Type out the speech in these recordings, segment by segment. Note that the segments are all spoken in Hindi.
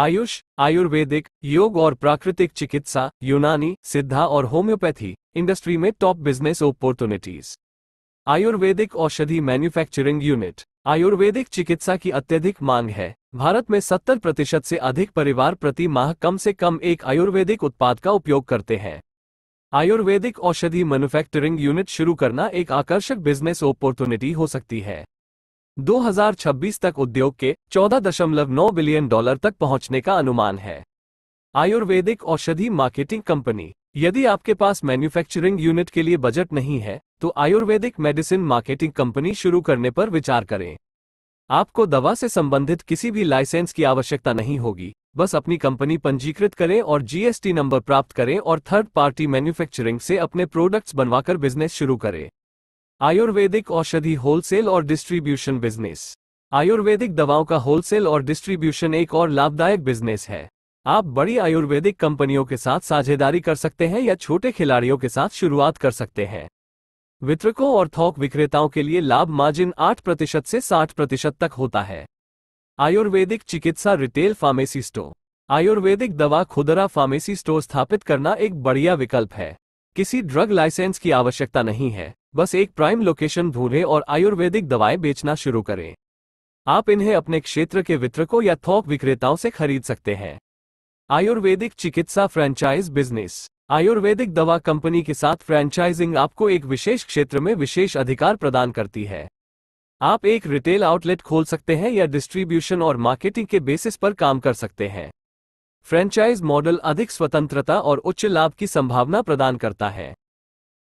आयुष आयुर्वेदिक योग और प्राकृतिक चिकित्सा यूनानी सिद्धा और होम्योपैथी इंडस्ट्री में टॉप बिजनेस अपॉर्चुनिटीज आयुर्वेदिक औषधि मैन्युफैक्चरिंग यूनिट आयुर्वेदिक चिकित्सा की अत्यधिक मांग है भारत में 70 प्रतिशत से अधिक परिवार प्रति माह कम से कम एक आयुर्वेदिक उत्पाद का उपयोग करते हैं आयुर्वेदिक औषधि मैन्युफैक्चरिंग यूनिट शुरू करना एक आकर्षक बिजनेस अपॉर्चुनिटी हो सकती है 2026 तक उद्योग के 14.9 बिलियन डॉलर तक पहुंचने का अनुमान है आयुर्वेदिक औषधि मार्केटिंग कंपनी यदि आपके पास मैन्युफैक्चरिंग यूनिट के लिए बजट नहीं है तो आयुर्वेदिक मेडिसिन मार्केटिंग कंपनी शुरू करने पर विचार करें आपको दवा से संबंधित किसी भी लाइसेंस की आवश्यकता नहीं होगी बस अपनी कंपनी पंजीकृत करें और जीएसटी नंबर प्राप्त करें और थर्ड पार्टी मैन्युफैक्चरिंग से अपने प्रोडक्ट्स बनवाकर बिजनेस शुरू करें आयुर्वेदिक औषधि होलसेल और डिस्ट्रीब्यूशन बिजनेस आयुर्वेदिक दवाओं का होलसेल और डिस्ट्रीब्यूशन एक और लाभदायक बिजनेस है आप बड़ी आयुर्वेदिक कंपनियों के साथ साझेदारी कर सकते हैं या छोटे खिलाड़ियों के साथ शुरुआत कर सकते हैं वितरकों और थोक विक्रेताओं के लिए लाभ मार्जिन 8 प्रतिशत से 60 प्रतिशत तक होता है आयुर्वेदिक चिकित्सा रिटेल फार्मेसी स्टोर आयुर्वेदिक दवा खुदरा फार्मेसी स्टोर स्थापित करना एक बढ़िया विकल्प है किसी ड्रग लाइसेंस की आवश्यकता नहीं है बस एक प्राइम लोकेशन ढूंढें और आयुर्वेदिक दवाएं बेचना शुरू करें आप इन्हें अपने क्षेत्र के वितरकों या थोक विक्रेताओं से खरीद सकते हैं आयुर्वेदिक चिकित्सा फ्रेंचाइज बिजनेस आयुर्वेदिक दवा कंपनी के साथ फ्रेंचाइजिंग आपको एक विशेष क्षेत्र में विशेष अधिकार प्रदान करती है आप एक रिटेल आउटलेट खोल सकते हैं या डिस्ट्रीब्यूशन और मार्केटिंग के बेसिस पर काम कर सकते हैं फ्रेंचाइज मॉडल अधिक स्वतंत्रता और उच्च लाभ की संभावना प्रदान करता है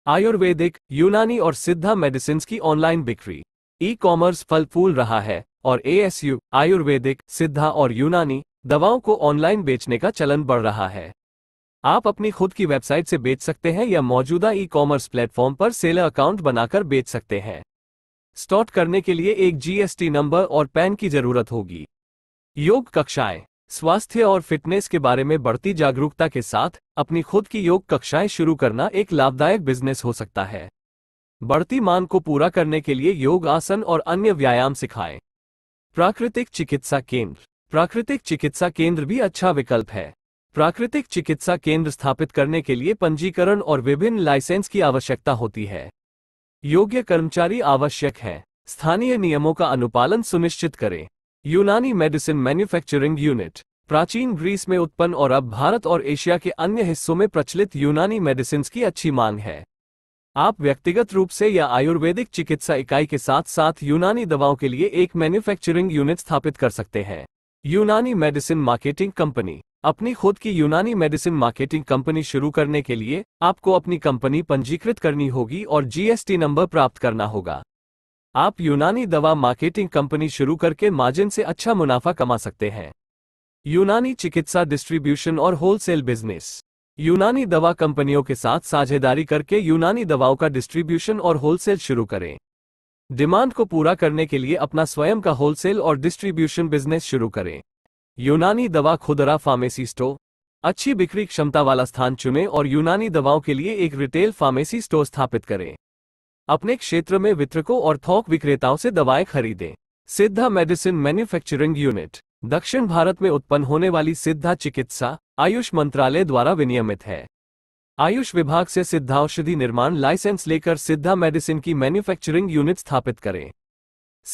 आयुर्वेदिक यूनानी और सिद्धा मेडिसिन की ऑनलाइन बिक्री ई कॉमर्स फल फूल रहा है और एएसयू आयुर्वेदिक सिद्धा और यूनानी दवाओं को ऑनलाइन बेचने का चलन बढ़ रहा है आप अपनी खुद की वेबसाइट से बेच सकते हैं या मौजूदा ई कॉमर्स प्लेटफॉर्म पर सेलर अकाउंट बनाकर बेच सकते हैं स्टॉट करने के लिए एक जीएसटी नंबर और पैन की जरूरत होगी योग कक्षाएं स्वास्थ्य और फिटनेस के बारे में बढ़ती जागरूकता के साथ अपनी खुद की योग कक्षाएं शुरू करना एक लाभदायक बिजनेस हो सकता है बढ़ती मांग को पूरा करने के लिए योग आसन और अन्य व्यायाम सिखाएं प्राकृतिक चिकित्सा केंद्र प्राकृतिक चिकित्सा केंद्र भी अच्छा विकल्प है प्राकृतिक चिकित्सा केंद्र स्थापित करने के लिए पंजीकरण और विभिन्न लाइसेंस की आवश्यकता होती है योग्य कर्मचारी आवश्यक है स्थानीय नियमों का अनुपालन सुनिश्चित करें यूनानी मेडिसिन मैन्युफैक्चरिंग यूनिट प्राचीन ग्रीस में उत्पन्न और अब भारत और एशिया के अन्य हिस्सों में प्रचलित यूनानी मेडिसिन की अच्छी मांग है आप व्यक्तिगत रूप से या आयुर्वेदिक चिकित्सा इकाई के साथ साथ यूनानी दवाओं के लिए एक मैन्युफैक्चरिंग यूनिट स्थापित कर सकते हैं यूनानी मेडिसिन मार्केटिंग कंपनी अपनी खुद की यूनानी मेडिसिन मार्केटिंग कंपनी शुरू करने के लिए आपको अपनी कंपनी पंजीकृत करनी होगी और जीएसटी नंबर प्राप्त करना होगा आप यूनानी दवा मार्केटिंग कंपनी शुरू करके मार्जिन से अच्छा मुनाफा कमा सकते हैं यूनानी चिकित्सा डिस्ट्रीब्यूशन और होलसेल बिजनेस यूनानी दवा कंपनियों के साथ साझेदारी करके यूनानी दवाओं का डिस्ट्रीब्यूशन और होलसेल शुरू करें डिमांड को पूरा करने के लिए अपना स्वयं का होलसेल और डिस्ट्रीब्यूशन बिजनेस शुरू करें यूनानी दवा खुदरा फार्मेसी स्टोर अच्छी बिक्री क्षमता वाला स्थान चुनें और यूनानी दवाओं के लिए एक रिटेल फार्मेसी स्टोर स्थापित करें अपने क्षेत्र में वितरकों और थोक विक्रेताओं से दवाएं खरीदें सिद्धा मेडिसिन मैन्युफैक्चरिंग यूनिट दक्षिण भारत में उत्पन्न होने वाली सिद्धा चिकित्सा आयुष मंत्रालय द्वारा विनियमित है आयुष विभाग से सिद्धा औषधि निर्माण लाइसेंस लेकर सिद्धा मेडिसिन की मैन्युफैक्चरिंग यूनिट स्थापित करें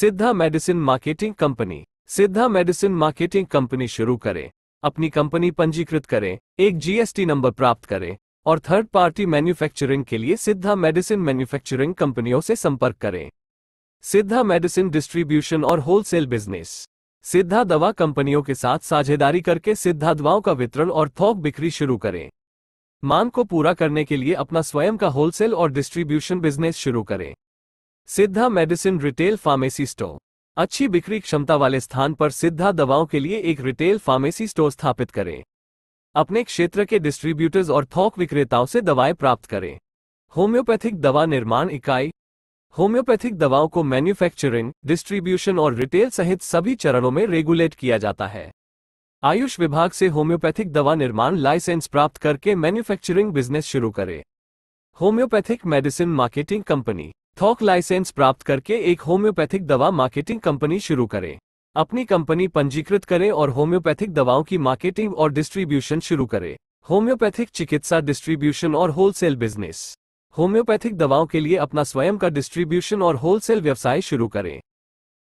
Siddha medicine marketing company Siddha medicine marketing company शुरू करें अपनी कंपनी पंजीकृत करें एक जीएसटी नंबर प्राप्त करें और थर्ड पार्टी मैन्युफैक्चरिंग के लिए सिद्धा मेडिसिन मैन्युफैक्चरिंग कंपनियों से संपर्क करें सिद्धा मेडिसिन डिस्ट्रीब्यूशन और होलसेल बिजनेस सिद्धा दवा कंपनियों के साथ साझेदारी करके सिद्धा दवाओं का वितरण और थोक बिक्री शुरू करें मांग को पूरा करने के लिए अपना स्वयं का होलसेल और डिस्ट्रीब्यूशन बिजनेस शुरू करें Siddha medicine retail pharmacy store अच्छी बिक्री क्षमता वाले स्थान पर सिद्धा दवाओं के लिए एक रिटेल फार्मेसी स्टोर स्थापित करें अपने क्षेत्र के डिस्ट्रीब्यूटर्स और थोक विक्रेताओं से दवाएं प्राप्त करें होम्योपैथिक दवा निर्माण इकाई होम्योपैथिक दवाओं को मैन्युफैक्चरिंग डिस्ट्रीब्यूशन और रिटेल सहित सभी चरणों में रेगुलेट किया जाता है आयुष विभाग से होम्योपैथिक दवा निर्माण लाइसेंस प्राप्त करके मैन्युफैक्चरिंग बिजनेस शुरू करें होम्योपैथिक मेडिसिन मार्केटिंग कंपनी थोक लाइसेंस प्राप्त करके एक होम्योपैथिक दवा मार्केटिंग कंपनी शुरू करें अपनी कंपनी पंजीकृत करें और होम्योपैथिक दवाओं की मार्केटिंग और डिस्ट्रीब्यूशन शुरू करें होम्योपैथिक चिकित्सा डिस्ट्रीब्यूशन और होलसेल बिजनेस होम्योपैथिक दवाओं के लिए अपना स्वयं का डिस्ट्रीब्यूशन और होलसेल व्यवसाय शुरू करें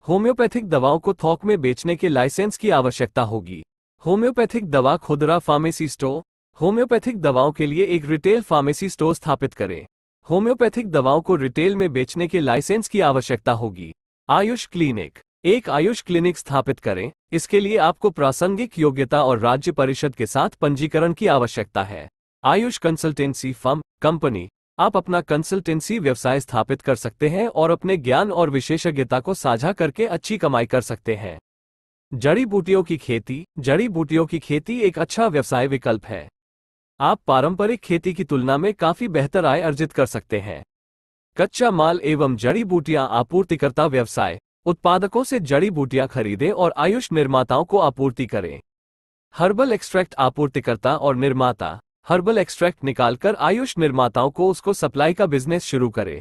होम्योपैथिक दवाओं को थोक में बेचने के लाइसेंस की आवश्यकता होगी होम्योपैथिक दवा खुदरा फार्मेसी स्टोर होम्योपैथिक दवाओं के लिए एक रिटेल फार्मेसी स्टोर स्थापित करें होम्योपैथिक दवाओं को रिटेल में बेचने के लाइसेंस की आवश्यकता होगी आयुष क्लिनिक एक आयुष क्लिनिक स्थापित करें इसके लिए आपको प्रासंगिक योग्यता और राज्य परिषद के साथ पंजीकरण की आवश्यकता है आयुष कंसल्टेंसी फर्म कंपनी आप अपना कंसल्टेंसी व्यवसाय स्थापित कर सकते हैं और अपने ज्ञान और विशेषज्ञता को साझा करके अच्छी कमाई कर सकते हैं जड़ी बूटियों की खेती जड़ी बूटियों की खेती एक अच्छा व्यवसाय विकल्प है आप पारंपरिक खेती की तुलना में काफी बेहतर आय अर्जित कर सकते हैं कच्चा माल एवं जड़ी बूटियां आपूर्तिकर्ता व्यवसाय उत्पादकों से जड़ी बूटियां खरीदें और आयुष निर्माताओं को आपूर्ति करें हर्बल एक्सट्रैक्ट आपूर्तिकर्ता और निर्माता हर्बल एक्सट्रैक्ट निकालकर आयुष निर्माताओं को उसको सप्लाई का बिजनेस शुरू करें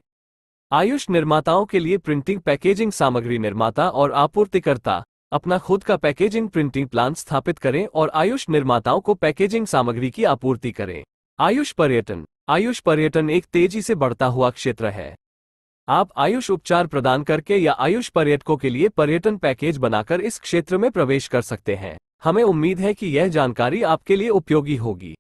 आयुष निर्माताओं के लिए प्रिंटिंग पैकेजिंग सामग्री निर्माता और आपूर्तिकर्ता अपना खुद का पैकेजिंग प्रिंटिंग प्लांट स्थापित करें और आयुष निर्माताओं को पैकेजिंग सामग्री की आपूर्ति करें आयुष पर्यटन आयुष पर्यटन एक तेजी से बढ़ता हुआ क्षेत्र है आप आयुष उपचार प्रदान करके या आयुष पर्यटकों के लिए पर्यटन पैकेज बनाकर इस क्षेत्र में प्रवेश कर सकते हैं हमें उम्मीद है कि यह जानकारी आपके लिए उपयोगी होगी